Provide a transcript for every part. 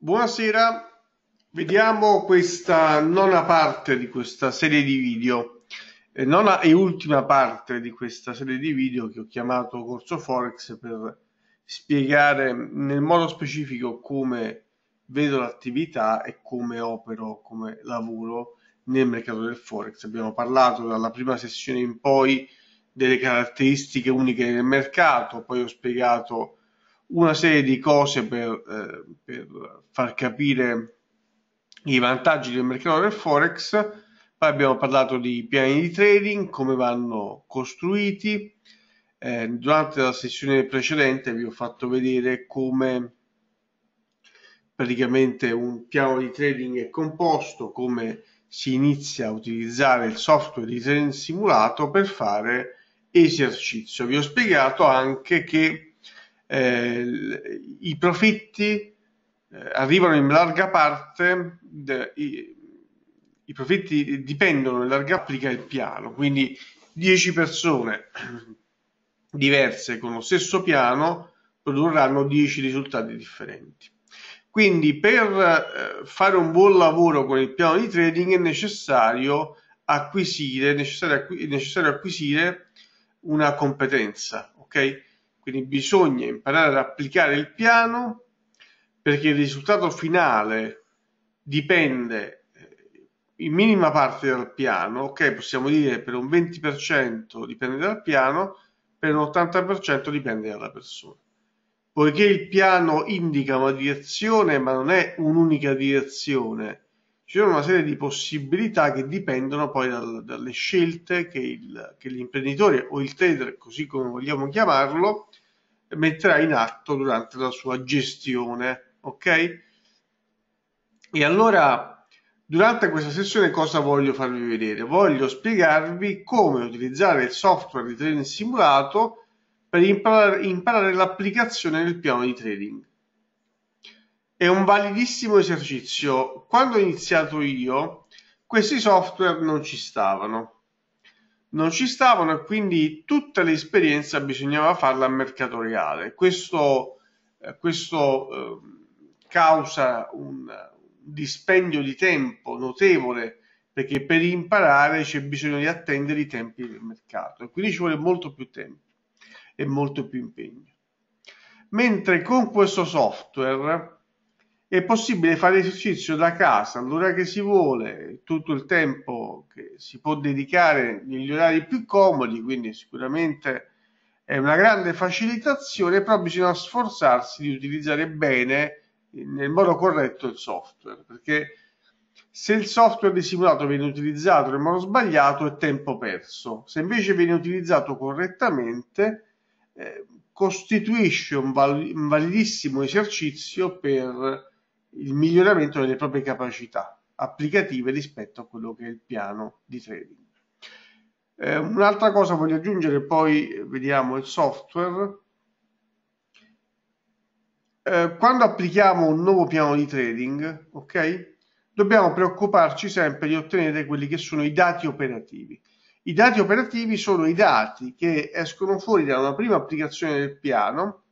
Buonasera, vediamo questa nona parte di questa serie di video, eh, nona e ultima parte di questa serie di video che ho chiamato Corso Forex per spiegare nel modo specifico come vedo l'attività e come opero, come lavoro nel mercato del Forex. Abbiamo parlato dalla prima sessione in poi delle caratteristiche uniche del mercato, poi ho spiegato una serie di cose per, eh, per far capire i vantaggi del mercato del forex poi abbiamo parlato di piani di trading come vanno costruiti eh, durante la sessione precedente vi ho fatto vedere come praticamente un piano di trading è composto come si inizia a utilizzare il software di trading simulato per fare esercizio vi ho spiegato anche che eh, i profitti eh, arrivano in larga parte, de, i, i, profitti dipendono in larga applica il piano, quindi 10 persone diverse con lo stesso piano produrranno 10 risultati differenti. Quindi per eh, fare un buon lavoro con il piano di trading è necessario acquisire, è necessario acquisire una competenza, ok? Quindi bisogna imparare ad applicare il piano perché il risultato finale dipende eh, in minima parte dal piano, ok? Possiamo dire per un 20% dipende dal piano, per un 80% dipende dalla persona. Poiché il piano indica una direzione, ma non è un'unica direzione, ci sono una serie di possibilità che dipendono poi dal, dalle scelte che, il, che l'imprenditore o il trader, così come vogliamo chiamarlo, metterà in atto durante la sua gestione. Ok? E allora, durante questa sessione, cosa voglio farvi vedere? Voglio spiegarvi come utilizzare il software di trading simulato per imparare, imparare l'applicazione del piano di trading. È un validissimo esercizio, quando ho iniziato io questi software non ci stavano. Non ci stavano e quindi tutta l'esperienza bisognava farla mercatoriale. Questo, eh, questo eh, causa un dispendio di tempo notevole perché per imparare c'è bisogno di attendere i tempi del mercato e quindi ci vuole molto più tempo e molto più impegno. Mentre con questo software è possibile fare esercizio da casa all'ora che si vuole, tutto il tempo che si può dedicare negli orari più comodi, quindi sicuramente è una grande facilitazione, però bisogna sforzarsi di utilizzare bene nel modo corretto il software, perché se il software di simulato viene utilizzato nel modo sbagliato è tempo perso, se invece viene utilizzato correttamente eh, costituisce un, val- un validissimo esercizio per il miglioramento delle proprie capacità applicative rispetto a quello che è il piano di trading. Eh, un'altra cosa voglio aggiungere, poi vediamo il software. Eh, quando applichiamo un nuovo piano di trading, ok? Dobbiamo preoccuparci sempre di ottenere quelli che sono i dati operativi. I dati operativi sono i dati che escono fuori da una prima applicazione del piano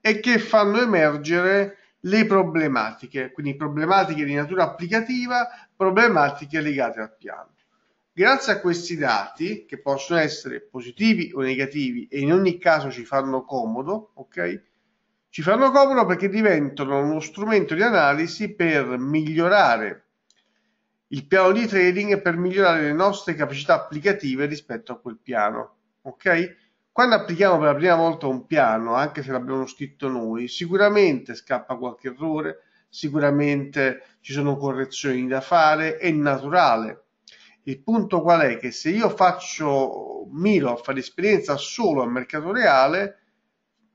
e che fanno emergere le problematiche, quindi problematiche di natura applicativa, problematiche legate al piano. Grazie a questi dati, che possono essere positivi o negativi e in ogni caso ci fanno comodo, ok? Ci fanno comodo perché diventano uno strumento di analisi per migliorare il piano di trading e per migliorare le nostre capacità applicative rispetto a quel piano, ok? Quando applichiamo per la prima volta un piano, anche se l'abbiamo scritto noi, sicuramente scappa qualche errore, sicuramente ci sono correzioni da fare, è naturale. Il punto qual è? Che se io faccio, miro a fare esperienza solo al mercato reale,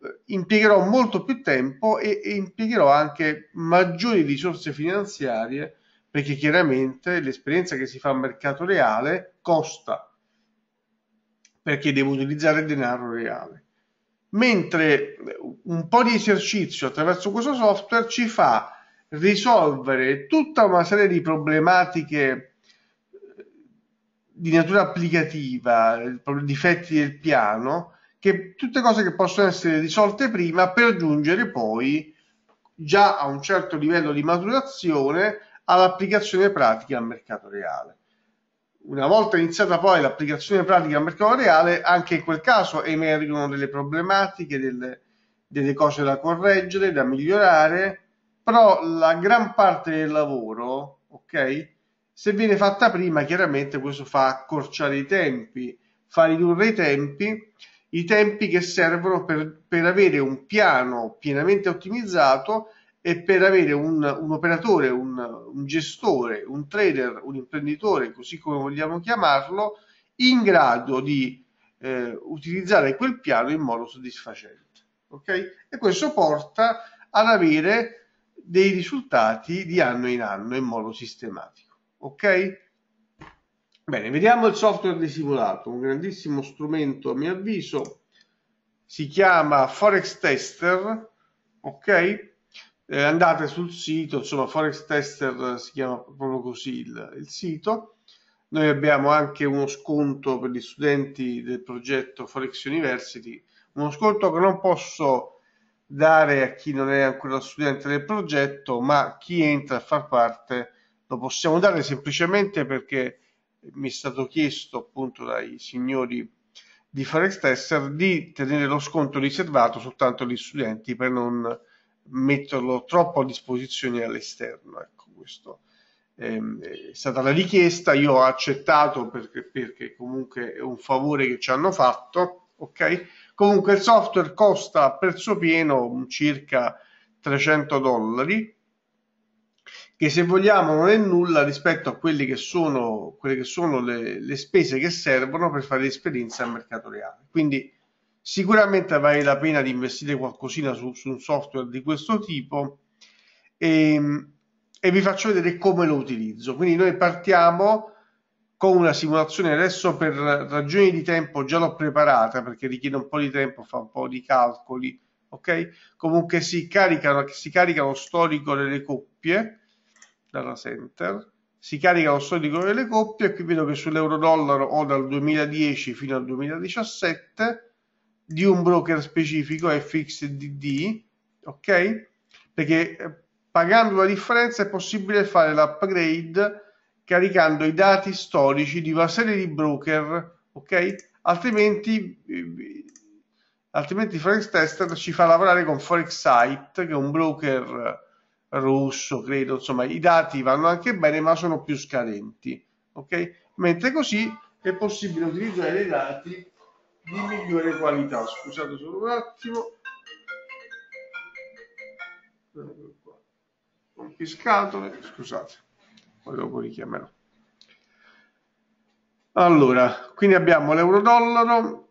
eh, impiegherò molto più tempo e, e impiegherò anche maggiori risorse finanziarie perché chiaramente l'esperienza che si fa al mercato reale costa perché devo utilizzare denaro reale. Mentre un po' di esercizio attraverso questo software ci fa risolvere tutta una serie di problematiche eh, di natura applicativa, difetti del piano, che tutte cose che possono essere risolte prima per giungere poi già a un certo livello di maturazione all'applicazione pratica al mercato reale. Una volta iniziata poi l'applicazione pratica al mercato reale, anche in quel caso emergono delle problematiche, delle, delle cose da correggere, da migliorare, però la gran parte del lavoro, ok, se viene fatta prima, chiaramente questo fa accorciare i tempi, fa ridurre i tempi, i tempi che servono per, per avere un piano pienamente ottimizzato e per avere un, un operatore, un, un, gestore, un trader, un imprenditore, così come vogliamo chiamarlo, in grado di eh, utilizzare quel piano in modo soddisfacente. Okay? E questo porta ad avere dei risultati di anno in anno in modo sistematico. Ok? Bene, vediamo il software di simulato, un grandissimo strumento a mio avviso, si chiama Forex Tester, ok? Eh, andate sul sito, insomma Forex Tester eh, si chiama proprio così il, il sito, noi abbiamo anche uno sconto per gli studenti del progetto Forex University, uno sconto che non posso dare a chi non è ancora studente del progetto, ma chi entra a far parte lo possiamo dare semplicemente perché mi è stato chiesto appunto dai signori di Forex Tester di tenere lo sconto riservato soltanto agli studenti per non metterlo troppo a disposizione all'esterno. Ecco, questo ehm, è stata la richiesta, io ho accettato perché, perché comunque è un favore che ci hanno fatto, ok? Comunque il software costa a prezzo pieno circa 300 dollari, che se vogliamo non è nulla rispetto a quelle che sono, quelle che sono le, le, spese che servono per fare l'esperienza al mercato reale. Quindi Sicuramente vale la pena di investire qualcosina su, su un software di questo tipo e, ehm, e vi faccio vedere come lo utilizzo. Quindi noi partiamo con una simulazione adesso per ragioni di tempo già l'ho preparata perché richiede un po' di tempo, fa un po' di calcoli, ok? Comunque si caricano, si carica lo storico delle coppie dalla center, si carica lo storico delle coppie, qui vedo che sull'euro dollaro ho dal 2010 fino al 2017 di un broker specifico FXDD, ok? Perché eh, pagando la differenza è possibile fare l'upgrade caricando i dati storici di una serie di broker, ok? Altrimenti, eh, altrimenti Forex Tester ci fa lavorare con Forex Site, che è un broker eh, russo, credo, insomma, i dati vanno anche bene, ma sono più scadenti, ok? Mentre così è possibile utilizzare i dati di migliore qualità. Scusate solo un attimo. Rompiscatole, scusate, poi dopo richiamerò. Allora, quindi abbiamo l'euro-dollaro,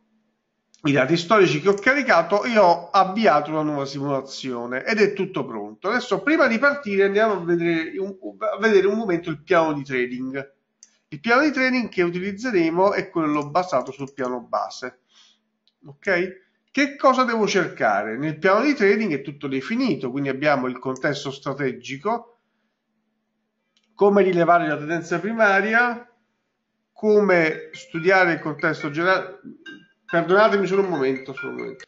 i dati storici che ho caricato e ho avviato una nuova simulazione ed è tutto pronto. Adesso, prima di partire, andiamo a vedere un, a vedere un momento il piano di trading. Il piano di trading che utilizzeremo è quello basato sul piano base ok? Che cosa devo cercare? Nel piano di trading è tutto definito, quindi abbiamo il contesto strategico, come rilevare la tendenza primaria, come studiare il contesto generale. Perdonatemi solo un momento, solo un momento.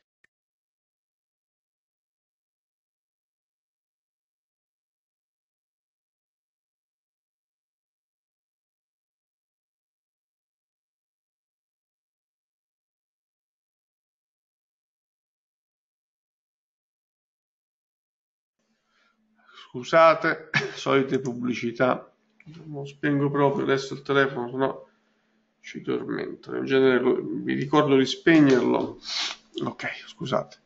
Scusate, solite pubblicità. Non spengo proprio adesso il telefono, sennò ci tormento. In genere vi ricordo di spegnerlo. Ok, scusate.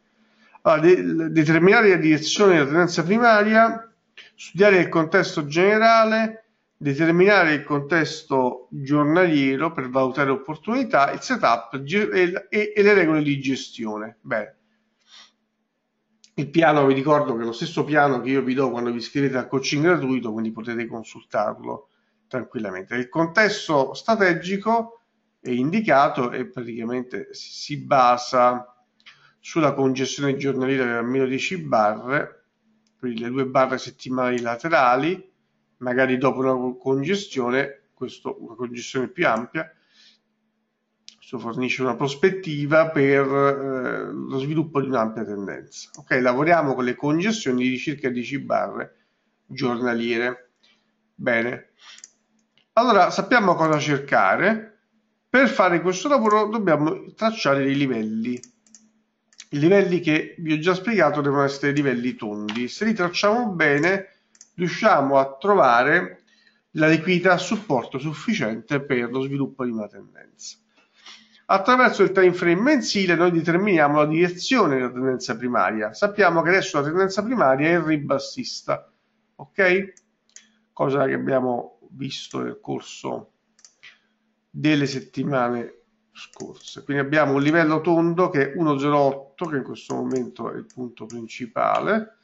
Allora, de- determinare la direzione della tendenza primaria, studiare il contesto generale, determinare il contesto giornaliero per valutare opportunità, il setup e, le regole di gestione. Bene. Il piano, vi ricordo che è lo stesso piano che io vi do quando vi iscrivete al coaching gratuito, quindi potete consultarlo tranquillamente. Il contesto strategico è indicato e praticamente si basa sulla congestione giornaliera di almeno 10 barre, quindi le due barre settimanali laterali, magari dopo una congestione, questo, una congestione più ampia, fornisce una prospettiva per eh, lo sviluppo di un'ampia tendenza. Ok, lavoriamo con le congestioni di circa 10 barre giornaliere. Bene, allora sappiamo cosa cercare. Per fare questo lavoro dobbiamo tracciare dei livelli. I livelli che vi ho già spiegato devono essere livelli tondi. Se li tracciamo bene riusciamo a trovare la liquidità a supporto sufficiente per lo sviluppo di una tendenza. Attraverso il time frame mensile noi determiniamo la direzione della tendenza primaria. Sappiamo che adesso la tendenza primaria è ribassista, ok? Cosa che abbiamo visto nel corso delle settimane scorse. Quindi abbiamo un livello tondo che è 1,08, che in questo momento è il punto principale,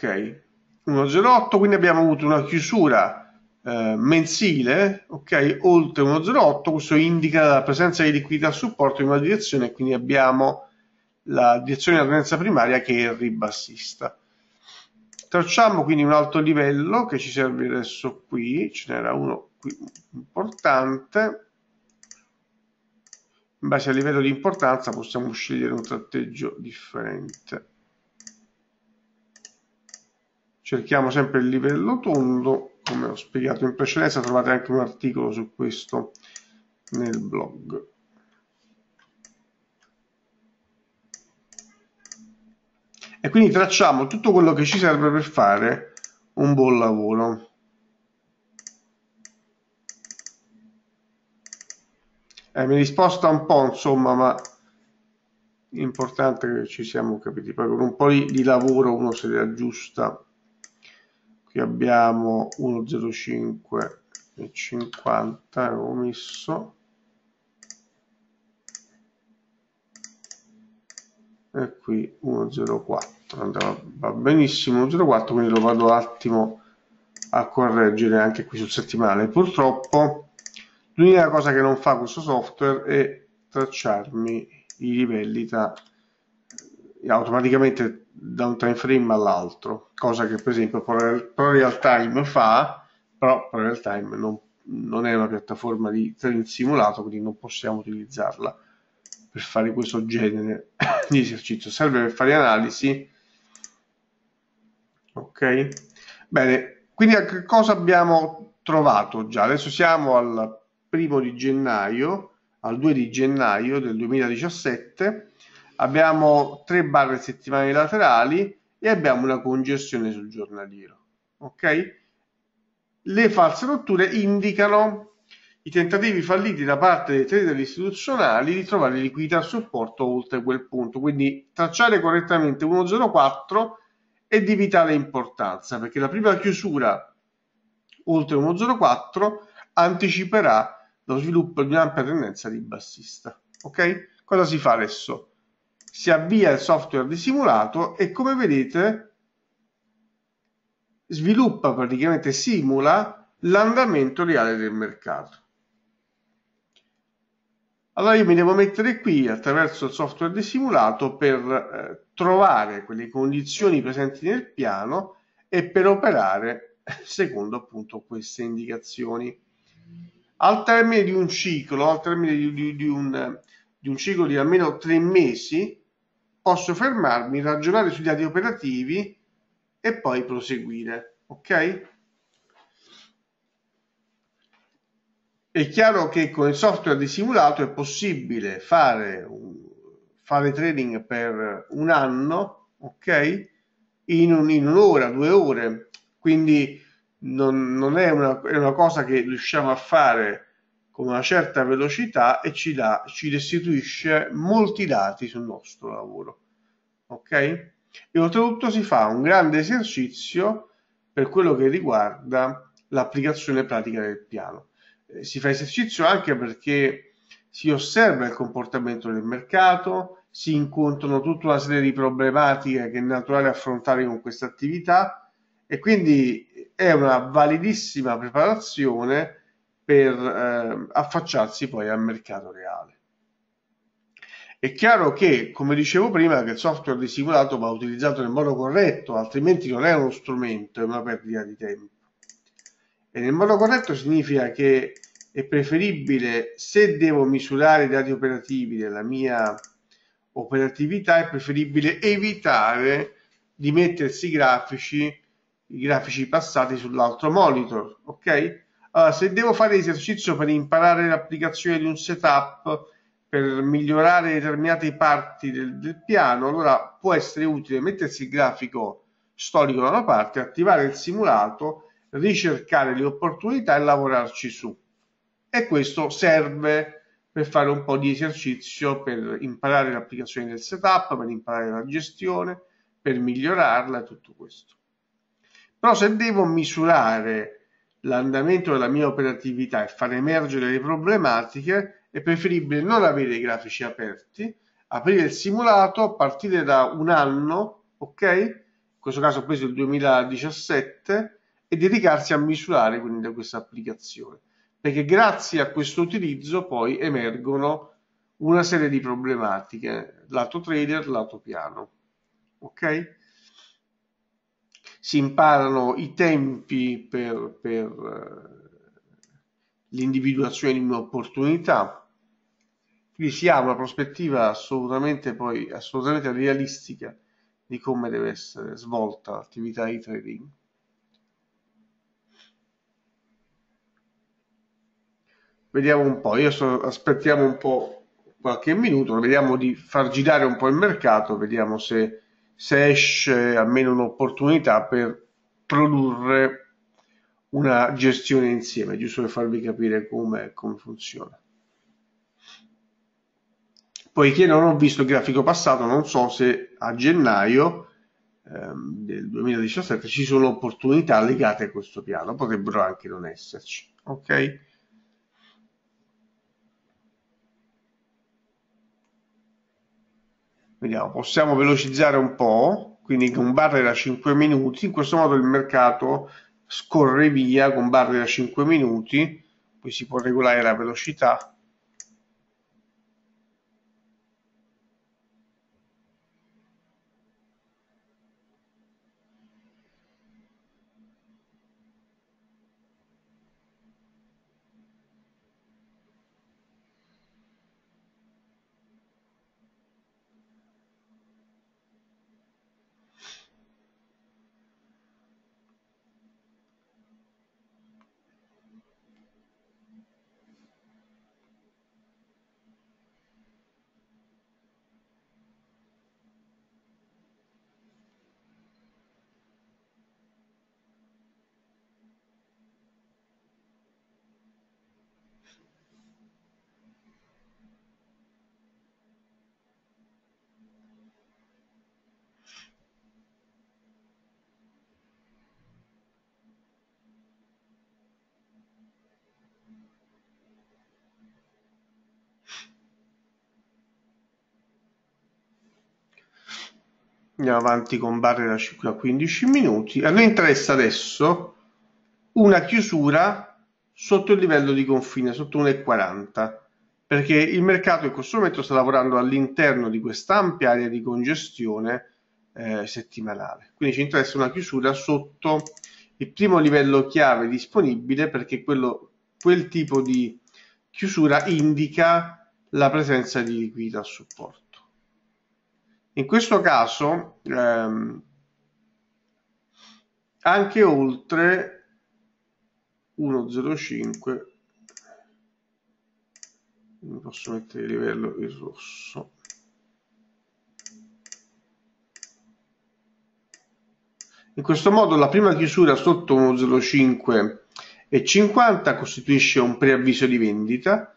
ok? 1,08, quindi abbiamo avuto una chiusura eh, mensile, ok? Oltre 1,08, questo indica la presenza di liquidità a supporto in una direzione, quindi abbiamo la direzione della tendenza primaria che è ribassista. Tracciamo quindi un altro livello che ci serve adesso qui, ce n'era uno qui importante. In base al livello di importanza possiamo scegliere un tratteggio differente cerchiamo sempre il livello tondo come ho spiegato in precedenza trovate anche un articolo su questo nel blog e quindi tracciamo tutto quello che ci serve per fare un buon lavoro eh, mi risposta un po' insomma ma importante che ci siamo capiti poi con un po' di, di lavoro uno se le aggiusta qui abbiamo 105 e 50 avevo messo e qui 104 Andava, va benissimo 104 quindi lo vado un attimo a correggere anche qui sul settimanale purtroppo l'unica cosa che non fa questo software è tracciarmi i livelli tra automaticamente da un time frame all'altro, cosa che per esempio ProReal Time fa, però ProReal Time non, non, è una piattaforma di training simulato, quindi non possiamo utilizzarla per fare questo genere di esercizio, serve per fare analisi. Ok? Bene, quindi a che cosa abbiamo trovato già? Adesso siamo al primo di gennaio, al 2 di gennaio del 2017 abbiamo tre barre settimanali laterali e abbiamo una congestione sul giornaliero. Ok? Le false rotture indicano i tentativi falliti da parte dei trader istituzionali di trovare liquidità a supporto oltre quel punto. Quindi tracciare correttamente 104 è di vitale importanza perché la prima chiusura oltre 104 anticiperà lo sviluppo di un'ampia tendenza ribassista. Ok? Cosa si fa adesso? si avvia il software di simulato e come vedete sviluppa praticamente simula l'andamento reale del mercato. Allora io mi devo mettere qui attraverso il software di simulato per eh, trovare quelle condizioni presenti nel piano e per operare secondo appunto queste indicazioni. Al termine di un ciclo, al termine di, di, di, un, di un ciclo di almeno tre mesi, posso fermarmi, ragionare sugli dati operativi e poi proseguire. Ok? È chiaro che con il software di simulato è possibile fare, fare trading per un anno, ok? In, un, in un'ora, due ore. Quindi non, non è, una, è una cosa che riusciamo a fare con una certa velocità e ci, dà, ci restituisce molti dati sul nostro lavoro. Ok? E oltretutto si fa un grande esercizio per quello che riguarda l'applicazione pratica del piano. Eh, si fa esercizio anche perché si osserva il comportamento del mercato, si incontrano tutta una serie di problematiche che è naturale affrontare con questa attività e quindi è una validissima preparazione per eh, affacciarsi poi al mercato reale. È chiaro che, come dicevo prima, che il software di simulato va utilizzato nel modo corretto, altrimenti non è uno strumento, è una perdita di tempo. E nel modo corretto significa che è preferibile, se devo misurare i dati operativi della mia operatività, è preferibile evitare di mettersi i grafici, i grafici passati sull'altro monitor, ok? Allora, se devo fare esercizio per imparare l'applicazione di un setup, per migliorare determinate parti del, del piano, allora può essere utile mettersi il grafico storico da una parte, attivare il simulato, ricercare le opportunità e lavorarci su. E questo serve per fare un po' di esercizio, per imparare l'applicazione del setup, per imparare la gestione, per migliorarla e tutto questo. Però se devo misurare l'andamento della mia operatività e far emergere le problematiche, è preferibile non avere i grafici aperti, aprire il simulato a partire da un anno, ok? In questo caso ho preso il 2017 e dedicarsi a misurare quindi da questa applicazione, perché grazie a questo utilizzo poi emergono una serie di problematiche lato trader, lato piano. Ok? si imparano i tempi per, per eh, l'individuazione di un'opportunità. Quindi si ha una prospettiva assolutamente, poi, assolutamente realistica di come deve essere svolta l'attività di trading. Vediamo un po', io aspettiamo un po' qualche minuto, vediamo di far girare un po' il mercato, vediamo se se esce almeno un'opportunità per produrre una gestione insieme, giusto per farvi capire come, come funziona. Poiché non ho visto il grafico passato, non so se a gennaio ehm, del 2017 ci sono opportunità legate a questo piano, potrebbero anche non esserci. Ok? Vediamo, possiamo velocizzare un po', quindi con barre da 5 minuti, in questo modo il mercato scorre via con barre da 5 minuti, poi si può regolare la velocità andiamo avanti con Barre da 5 a 15 minuti. A noi interessa adesso una chiusura sotto il livello di confine, sotto 1,40, perché il mercato in questo momento sta lavorando all'interno di quest'ampia area di congestione eh, settimanale. Quindi ci interessa una chiusura sotto il primo livello chiave disponibile perché quello, quel tipo di chiusura indica la presenza di liquidità a supporto. In questo caso ehm, anche oltre 1,05 posso mettere il livello in rosso in questo modo la prima chiusura sotto 1,05 e 50 costituisce un preavviso di vendita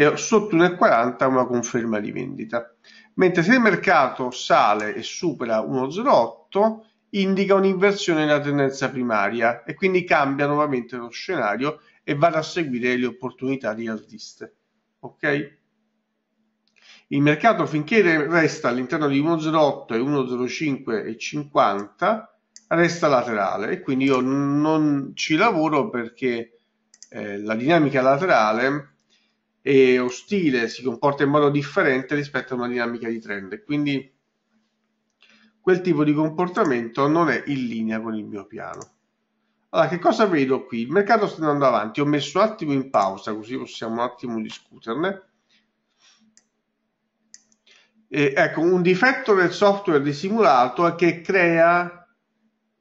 e sotto 1,40 una conferma di vendita. Mentre se il mercato sale e supera 1,08 indica un'inversione nella tendenza primaria e quindi cambia nuovamente lo scenario e vado a seguire le opportunità di artiste. Ok? Il mercato finché resta all'interno di 1,08 e 1,05 e 50 resta laterale e quindi io non ci lavoro perché eh, la dinamica laterale e ostile, si comporta in modo differente rispetto a una dinamica di trend. Quindi quel tipo di comportamento non è in linea con il mio piano. Allora, che cosa vedo qui? Il mercato sta andando avanti, ho messo un attimo in pausa così possiamo un attimo discuterne. E, ecco, un difetto del software di simulato è che crea,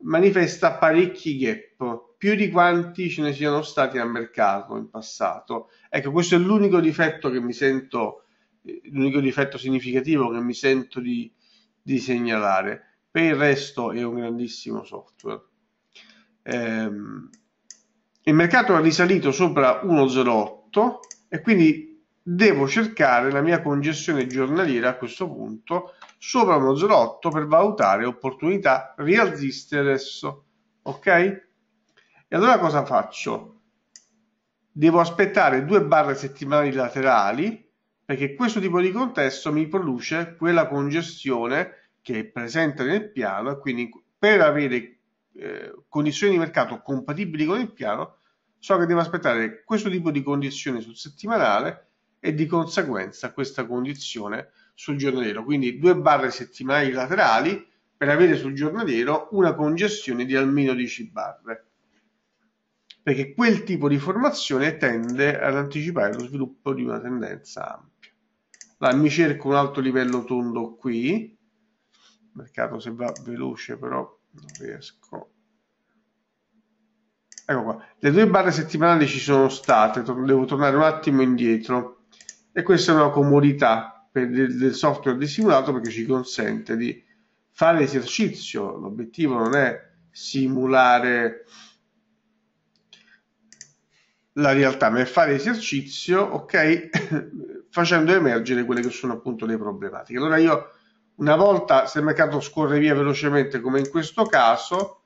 manifesta parecchi gap più di quanti ce ne siano stati al mercato in passato. Ecco, questo è l'unico difetto che mi sento, eh, l'unico difetto significativo che mi sento di, di segnalare. Per il resto è un grandissimo software. Ehm, il mercato ha risalito sopra 1,08 e quindi devo cercare la mia congestione giornaliera a questo punto sopra 1,08 per valutare opportunità rialziste adesso. Ok? E allora cosa faccio? Devo aspettare due barre settimanali laterali perché questo tipo di contesto mi produce quella congestione che è presente nel piano e quindi per avere eh, condizioni di mercato compatibili con il piano so che devo aspettare questo tipo di condizione sul settimanale e di conseguenza questa condizione sul giornaliero. Quindi due barre settimanali laterali per avere sul giornaliero una congestione di almeno 10 barre perché quel tipo di formazione tende ad anticipare lo sviluppo di una tendenza ampia. Allora, mi cerco un altro livello tondo qui, mercato se va veloce però non riesco. Ecco qua, le due barre settimanali ci sono state, devo tornare un attimo indietro e questa è una comodità del, del software di simulato perché ci consente di fare esercizio, l'obiettivo non è simulare la realtà per fare esercizio, ok, facendo emergere quelle che sono appunto le problematiche. Allora io una volta se il mercato scorre via velocemente come in questo caso,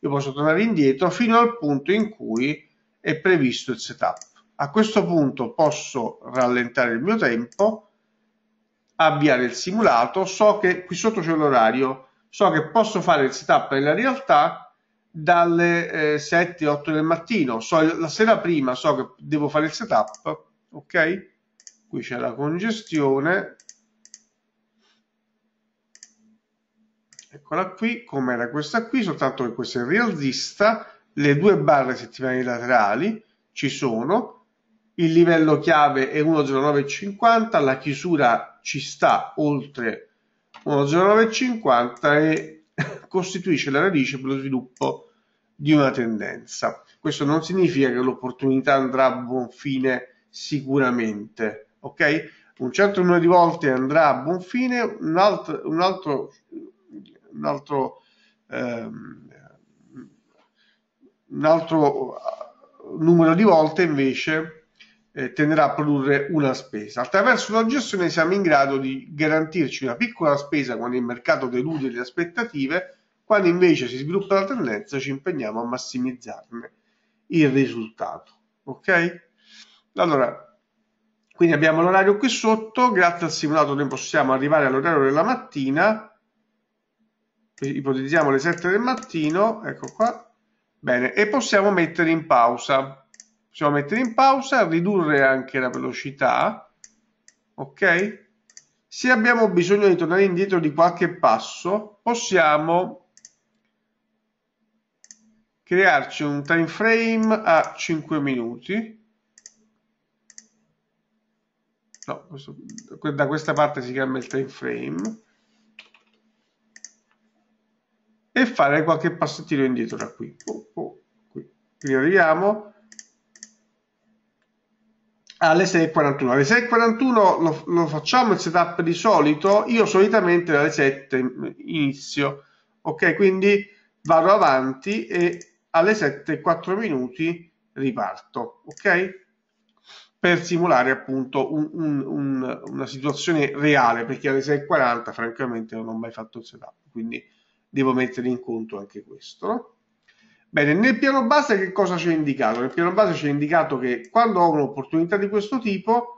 io posso tornare indietro fino al punto in cui è previsto il setup. A questo punto posso rallentare il mio tempo, avviare il simulato, so che qui sotto c'è l'orario, so che posso fare il setup nella realtà dalle eh, 7-8 del mattino. So, la sera prima so che devo fare il setup, ok? Qui c'è la congestione. Eccola qui, com'era questa qui, soltanto che questa è rialzista, le due barre settimane laterali ci sono, il livello chiave è 1,0950, la chiusura ci sta oltre 1,0950 e costituisce la radice per lo sviluppo di una tendenza. Questo non significa che l'opportunità andrà a buon fine sicuramente, ok? Un certo numero di volte andrà a buon fine, un altro, un altro, un altro, ehm, un altro eh, numero di volte invece eh, tenderà a produrre una spesa. Attraverso una gestione siamo in grado di garantirci una piccola spesa quando il mercato delude le aspettative quando invece si sviluppa la tendenza ci impegniamo a massimizzarne il risultato. Ok? Allora, quindi abbiamo l'orario qui sotto, grazie al simulato noi possiamo arrivare all'orario della mattina, ipotizziamo le 7 del mattino, ecco qua, bene, e possiamo mettere in pausa, possiamo mettere in pausa, ridurre anche la velocità, ok? Se abbiamo bisogno di tornare indietro di qualche passo, possiamo crearci un time frame a 5 minuti no, questo, da questa parte si chiama il time frame e fare qualche passettino indietro da qui, oh, oh, qui. quindi arriviamo alle 6.41 alle 6.41 lo, lo facciamo il setup di solito io solitamente alle 7 inizio ok quindi vado avanti e alle 7 e 4 minuti riparto, ok? Per simulare appunto un, un, un, una situazione reale, perché alle 6 e 40 francamente non ho mai fatto il setup, quindi devo mettere in conto anche questo. Bene, nel piano base che cosa c'è indicato? Nel piano base c'è indicato che quando ho un'opportunità di questo tipo,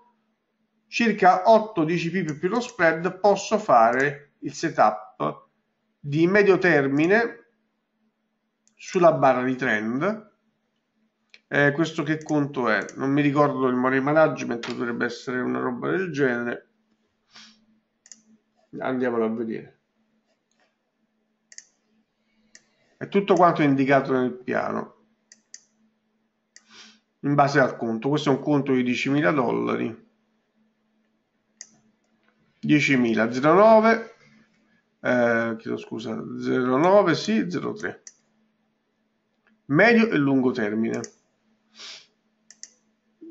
circa 8-10 pip più lo spread, posso fare il setup di medio termine sulla barra di trend eh, questo che conto è non mi ricordo il money management dovrebbe essere una roba del genere andiamolo a vedere è tutto quanto indicato nel piano in base al conto questo è un conto di 10.000 dollari 10.009 eh, chiedo scusa 09 sì 03 medio e lungo termine.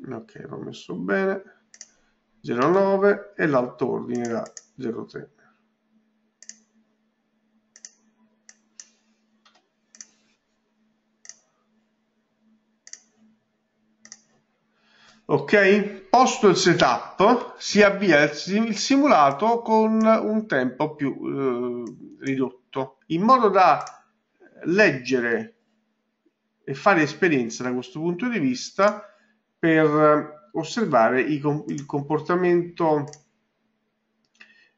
Ok, l'ho messo bene. 0,9 e l'alto ordine da 0,3. Ok, posto il setup si avvia il simulato con un tempo più eh, ridotto in modo da leggere e fare esperienza da questo punto di vista per eh, osservare il comportamento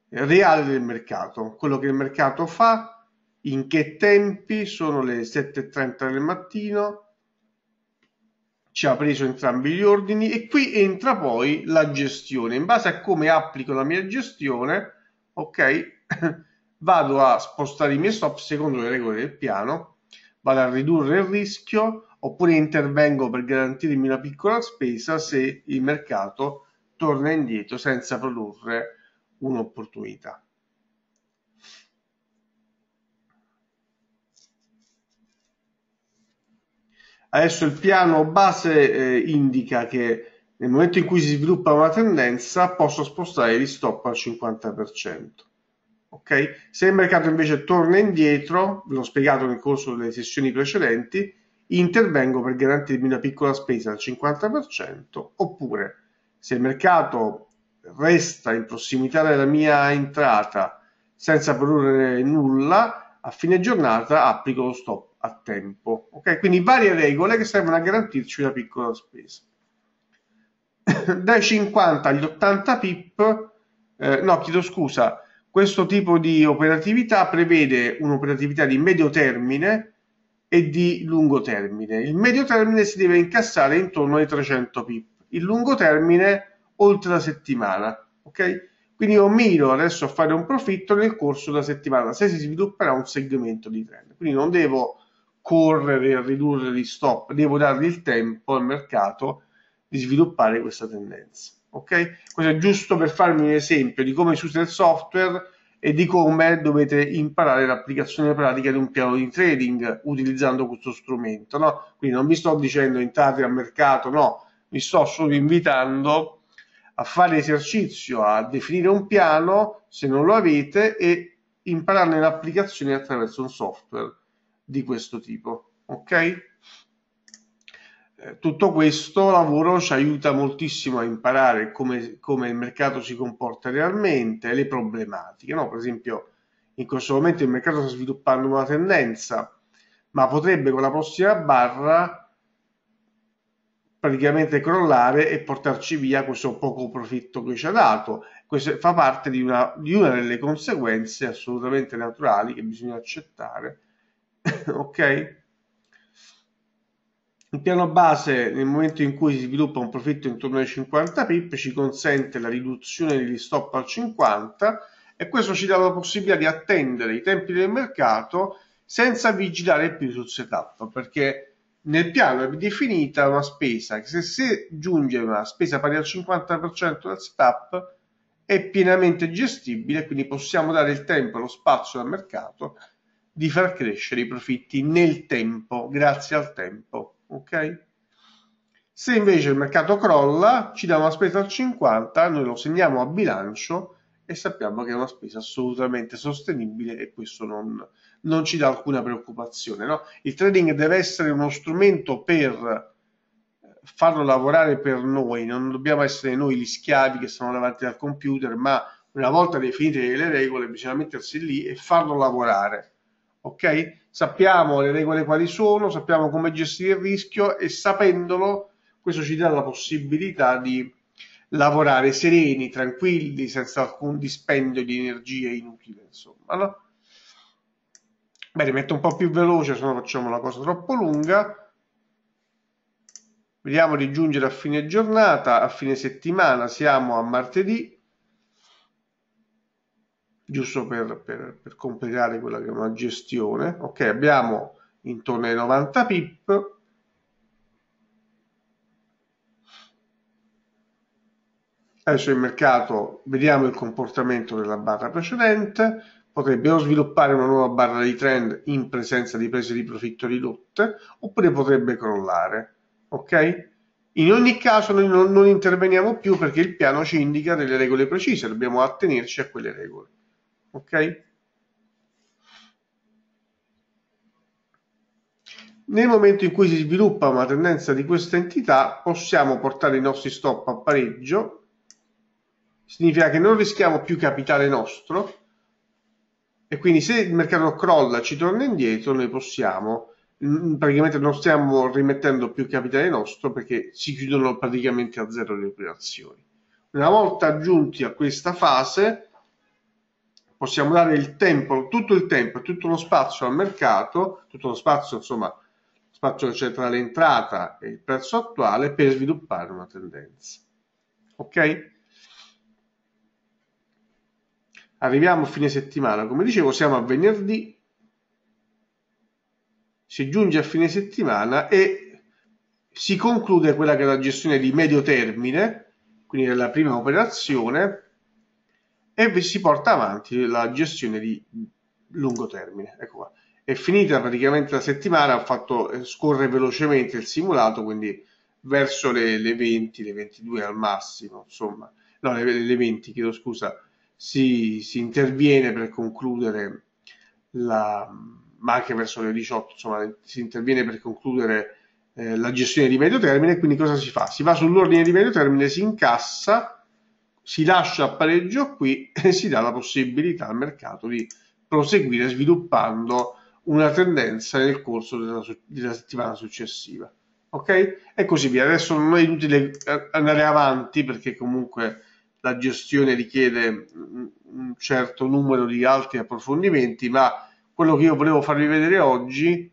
reale del mercato, quello che il mercato fa, in che tempi, sono le 7.30 del mattino, ci ha preso entrambi gli ordini e qui entra poi la gestione. In base a come applico la mia gestione, ok, vado a spostare i miei stop secondo le regole del piano vado a ridurre il rischio oppure intervengo per garantirmi una piccola spesa se il mercato torna indietro senza produrre un'opportunità. Adesso il piano base eh, indica che nel momento in cui si sviluppa una tendenza posso spostare gli stop al 50%. Okay? Se il mercato invece torna indietro, ve l'ho spiegato nel corso delle sessioni precedenti, intervengo per garantirmi una piccola spesa al 50% oppure se il mercato resta in prossimità della mia entrata senza produrre nulla, a fine giornata applico lo stop a tempo. Ok, quindi varie regole che servono a garantirci una piccola spesa. Dai 50 agli 80 pip, eh, no, chiedo scusa, questo tipo di operatività prevede un'operatività di medio termine e di lungo termine. Il medio termine si deve incassare intorno ai 300 pip, il lungo termine oltre la settimana. Ok? Quindi io miro adesso a fare un profitto nel corso della settimana, se si svilupperà un segmento di trend. Quindi non devo correre a ridurre gli stop, devo dargli il tempo al mercato di sviluppare questa tendenza ok? Questo è giusto per farvi un esempio di come si usa il software e di come dovete imparare l'applicazione pratica di un piano di trading utilizzando questo strumento, no? Quindi non vi sto dicendo entrate al mercato, no, vi sto solo invitando a fare esercizio, a definire un piano se non lo avete e impararne l'applicazione attraverso un software di questo tipo, ok? Eh, tutto questo lavoro ci aiuta moltissimo a imparare come, come il mercato si comporta realmente, le problematiche. No? Per esempio, in questo momento il mercato sta sviluppando una tendenza, ma potrebbe con la prossima barra praticamente crollare e portarci via questo poco profitto che ci ha dato. Questo fa parte di una, di una delle conseguenze assolutamente naturali che bisogna accettare. ok? Il piano base, nel momento in cui si sviluppa un profitto intorno ai 50 pip, ci consente la riduzione degli stop al 50 e questo ci dà la possibilità di attendere i tempi del mercato senza vigilare più sul setup, perché nel piano è definita una spesa che se, se giunge una spesa pari al 50% del setup è pienamente gestibile, quindi possiamo dare il tempo e lo spazio al mercato di far crescere i profitti nel tempo, grazie al tempo ok? Se invece il mercato crolla, ci dà una spesa al 50, noi lo segniamo a bilancio e sappiamo che è una spesa assolutamente sostenibile e questo non, non ci dà alcuna preoccupazione. No? Il trading deve essere uno strumento per eh, farlo lavorare per noi, non dobbiamo essere noi gli schiavi che sono davanti al computer, ma una volta definite le regole bisogna mettersi lì e farlo lavorare. Ok? sappiamo le regole quali sono, sappiamo come gestire il rischio e sapendolo questo ci dà la possibilità di lavorare sereni, tranquilli, senza alcun dispendio di energie inutile, insomma. No? Bene, metto un po' più veloce, se no facciamo una cosa troppo lunga. Vediamo di giungere a fine giornata, a fine settimana, siamo a martedì, giusto per, per, per completare quella che è una gestione. Ok, abbiamo intorno ai 90 pip. Adesso il mercato vediamo il comportamento della barra precedente, potrebbero sviluppare una nuova barra di trend in presenza di prese di profitto ridotte oppure potrebbe crollare. Ok? In ogni caso noi non, non interveniamo più perché il piano ci indica delle regole precise, dobbiamo attenerci a quelle regole ok? Nel momento in cui si sviluppa una tendenza di questa entità, possiamo portare i nostri stop a pareggio, significa che non rischiamo più capitale nostro, e quindi se il mercato crolla, ci torna indietro, noi possiamo, mm, praticamente non stiamo rimettendo più capitale nostro perché si chiudono praticamente a zero le operazioni. Una volta giunti a questa fase, possiamo dare il tempo, tutto il tempo, tutto lo spazio al mercato, tutto lo spazio, insomma, spazio che c'è tra l'entrata e il prezzo attuale per sviluppare una tendenza. Ok? Arriviamo a fine settimana, come dicevo, siamo a venerdì, si giunge a fine settimana e si conclude quella che è la gestione di medio termine, quindi della prima operazione, e si porta avanti la gestione di lungo termine. Ecco qua. È finita praticamente la settimana, ho fatto eh, scorre velocemente il simulato, quindi verso le, le 20, le 22 al massimo, insomma, no, le, le 20, chiedo scusa, si, si interviene per concludere la, ma anche verso le 18, insomma, si interviene per concludere eh, la gestione di medio termine, quindi cosa si fa? Si va sull'ordine di medio termine, si incassa si lascia pareggio qui e si dà la possibilità al mercato di proseguire sviluppando una tendenza nel corso della, della settimana successiva. Ok? E così via. Adesso non è inutile eh, andare avanti perché comunque la gestione richiede mm, mm, un certo numero di altri approfondimenti, ma quello che io volevo farvi vedere oggi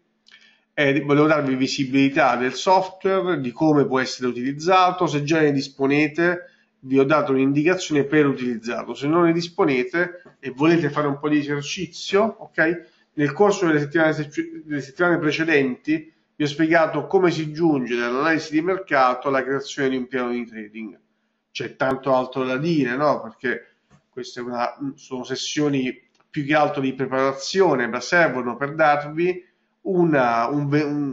è volevo darvi visibilità del software, di come può essere utilizzato, se già ne disponete, vi ho dato un'indicazione per utilizzarlo. Se non ne disponete e volete fare un po' di esercizio, ok? Nel corso delle settimane, delle settimane precedenti vi ho spiegato come si giunge dall'analisi di mercato alla creazione di un piano di trading. C'è tanto altro da dire, no? Perché queste una, sono sessioni più che altro di preparazione, ma servono per darvi una, un,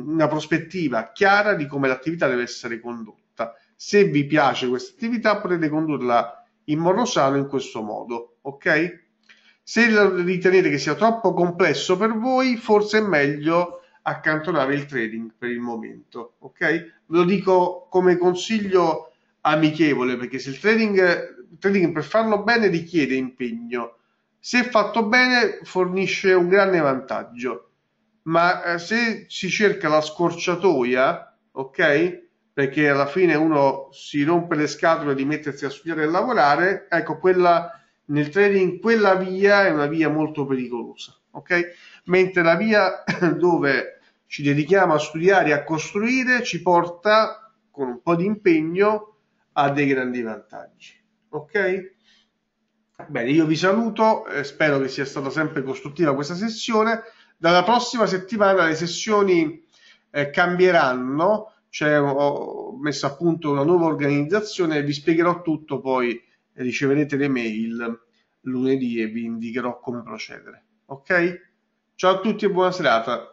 una prospettiva chiara di come l'attività deve essere condotta. Se vi piace questa attività potete condurla in modo sano in questo modo, ok? Se ritenete che sia troppo complesso per voi, forse è meglio accantonare il trading per il momento, ok? Ve lo dico come consiglio amichevole perché se il trading, il trading per farlo bene richiede impegno, se fatto bene fornisce un grande vantaggio, ma eh, se si cerca la scorciatoia, ok? perché alla fine uno si rompe le scatole di mettersi a studiare e lavorare, ecco, quella, nel trading quella via è una via molto pericolosa, ok? Mentre la via dove ci dedichiamo a studiare e a costruire ci porta con un po' di impegno a dei grandi vantaggi, ok? Bene, io vi saluto, spero che sia stata sempre costruttiva questa sessione. Dalla prossima settimana le sessioni eh, cambieranno cioè, ho messo a punto una nuova organizzazione, vi spiegherò tutto, poi riceverete le mail lunedì e vi indicherò come procedere. Ok? Ciao a tutti e buona serata.